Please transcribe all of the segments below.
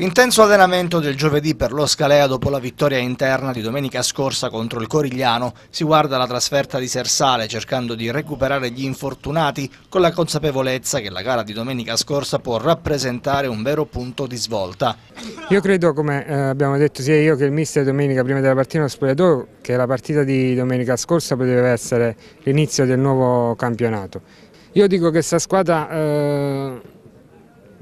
Intenso allenamento del giovedì per lo Scalea dopo la vittoria interna di domenica scorsa contro il Corigliano. Si guarda la trasferta di Sersale cercando di recuperare gli infortunati con la consapevolezza che la gara di domenica scorsa può rappresentare un vero punto di svolta. Io credo, come eh, abbiamo detto sia io che il mister domenica prima della partita nello spogliatoio, che la partita di domenica scorsa poteva essere l'inizio del nuovo campionato. Io dico che questa squadra... Eh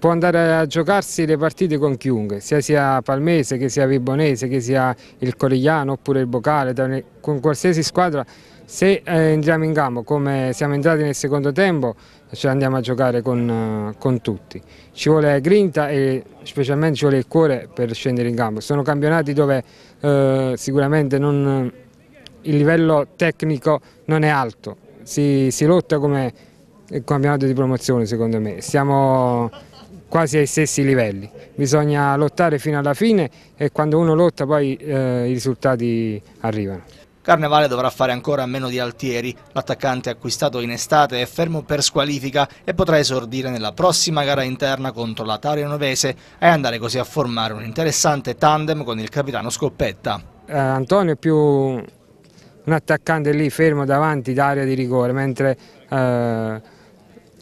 può andare a giocarsi le partite con chiunque, sia sia Palmese, che sia Vibonese, che sia il Corigliano oppure il Bocale, con qualsiasi squadra. Se eh, entriamo in campo come siamo entrati nel secondo tempo ce andiamo a giocare con, eh, con tutti. Ci vuole grinta e specialmente ci vuole il cuore per scendere in campo. Sono campionati dove eh, sicuramente non, il livello tecnico non è alto, si, si lotta come il eh, campionato di promozione secondo me. Siamo quasi ai stessi livelli. Bisogna lottare fino alla fine e quando uno lotta poi eh, i risultati arrivano. Carnevale dovrà fare ancora meno di Altieri, l'attaccante acquistato in estate è fermo per squalifica e potrà esordire nella prossima gara interna contro la Tario Novese e andare così a formare un interessante tandem con il capitano Scoppetta. Eh, Antonio è più un attaccante lì fermo davanti d'area di rigore, mentre eh,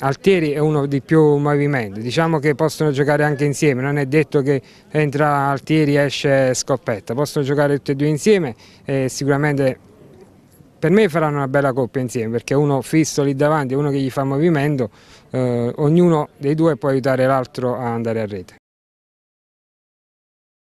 Altieri è uno di più movimento, diciamo che possono giocare anche insieme, non è detto che entra Altieri e esce Scoppetta, possono giocare tutti e due insieme e sicuramente per me faranno una bella coppia insieme perché uno fisso lì davanti e uno che gli fa movimento, eh, ognuno dei due può aiutare l'altro a andare a rete.